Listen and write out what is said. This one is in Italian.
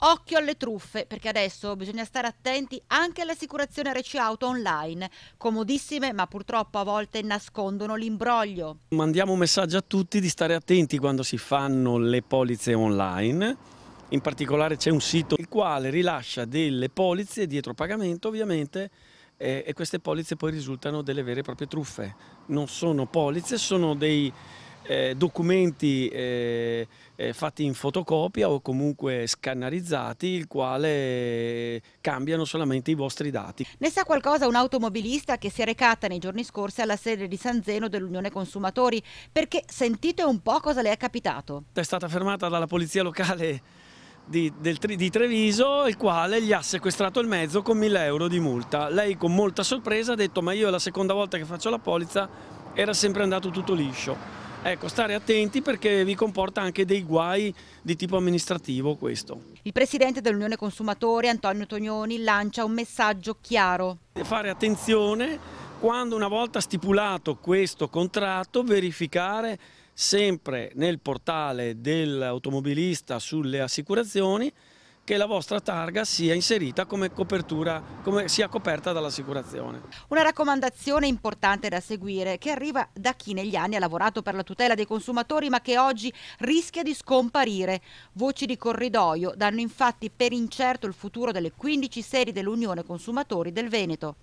Occhio alle truffe, perché adesso bisogna stare attenti anche all'assicurazione RC Auto online. Comodissime, ma purtroppo a volte nascondono l'imbroglio. Mandiamo un messaggio a tutti di stare attenti quando si fanno le polizze online. In particolare c'è un sito il quale rilascia delle polizze dietro pagamento, ovviamente, e queste polizze poi risultano delle vere e proprie truffe. Non sono polizze, sono dei eh, documenti eh, eh, fatti in fotocopia o comunque scannerizzati, il quale eh, cambiano solamente i vostri dati. Ne sa qualcosa un automobilista che si è recata nei giorni scorsi alla sede di San Zeno dell'Unione Consumatori, perché sentite un po' cosa le è capitato. È stata fermata dalla polizia locale di, del, di, Treviso, il quale gli ha sequestrato il mezzo con 1000 euro di multa. Lei con molta sorpresa ha detto ma io è la seconda volta che faccio la polizza, era sempre andato tutto liscio. Ecco, stare attenti perché vi comporta anche dei guai di tipo amministrativo questo. Il presidente dell'Unione Consumatori, Antonio Tognoni, lancia un messaggio chiaro. Fare attenzione quando una volta stipulato questo contratto verificare sempre nel portale dell'automobilista sulle assicurazioni che la vostra targa sia inserita come copertura, come sia coperta dall'assicurazione. Una raccomandazione importante da seguire che arriva da chi negli anni ha lavorato per la tutela dei consumatori ma che oggi rischia di scomparire. Voci di corridoio danno infatti per incerto il futuro delle 15 serie dell'Unione Consumatori del Veneto.